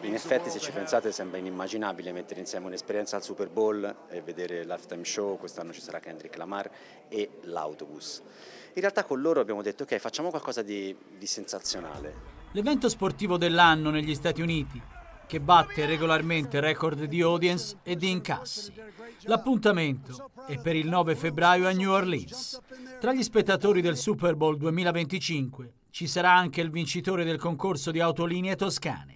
In effetti se ci pensate sembra inimmaginabile mettere insieme un'esperienza al Super Bowl e vedere l'Halftime Show, quest'anno ci sarà Kendrick Lamar e l'autobus. In realtà con loro abbiamo detto ok facciamo qualcosa di, di sensazionale. L'evento sportivo dell'anno negli Stati Uniti che batte regolarmente record di audience e di incassi. L'appuntamento è per il 9 febbraio a New Orleans. Tra gli spettatori del Super Bowl 2025 ci sarà anche il vincitore del concorso di autolinee toscane.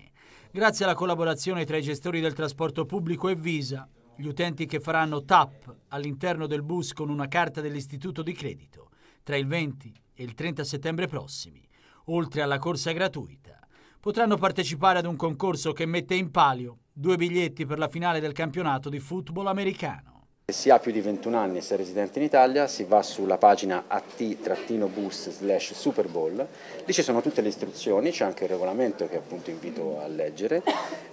Grazie alla collaborazione tra i gestori del trasporto pubblico e Visa, gli utenti che faranno TAP all'interno del bus con una carta dell'istituto di credito tra il 20 e il 30 settembre prossimi, oltre alla corsa gratuita, potranno partecipare ad un concorso che mette in palio due biglietti per la finale del campionato di football americano. Se Si ha più di 21 anni e si è residente in Italia, si va sulla pagina at-bus slash Super lì ci sono tutte le istruzioni, c'è anche il regolamento che appunto invito a leggere,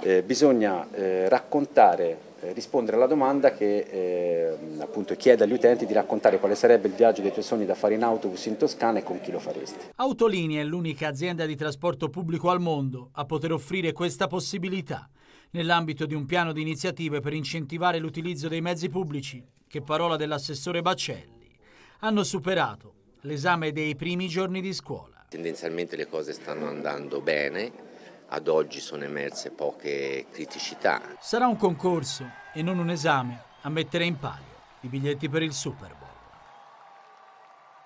eh, bisogna eh, raccontare eh, rispondere alla domanda che eh, appunto chiede agli utenti di raccontare quale sarebbe il viaggio dei tuoi sogni da fare in autobus in Toscana e con chi lo faresti. Autolinii è l'unica azienda di trasporto pubblico al mondo a poter offrire questa possibilità nell'ambito di un piano di iniziative per incentivare l'utilizzo dei mezzi pubblici che parola dell'assessore Baccelli hanno superato l'esame dei primi giorni di scuola. Tendenzialmente le cose stanno andando bene, ad oggi sono emerse poche criticità. Sarà un concorso e non un esame a mettere in palio i biglietti per il Super Bowl.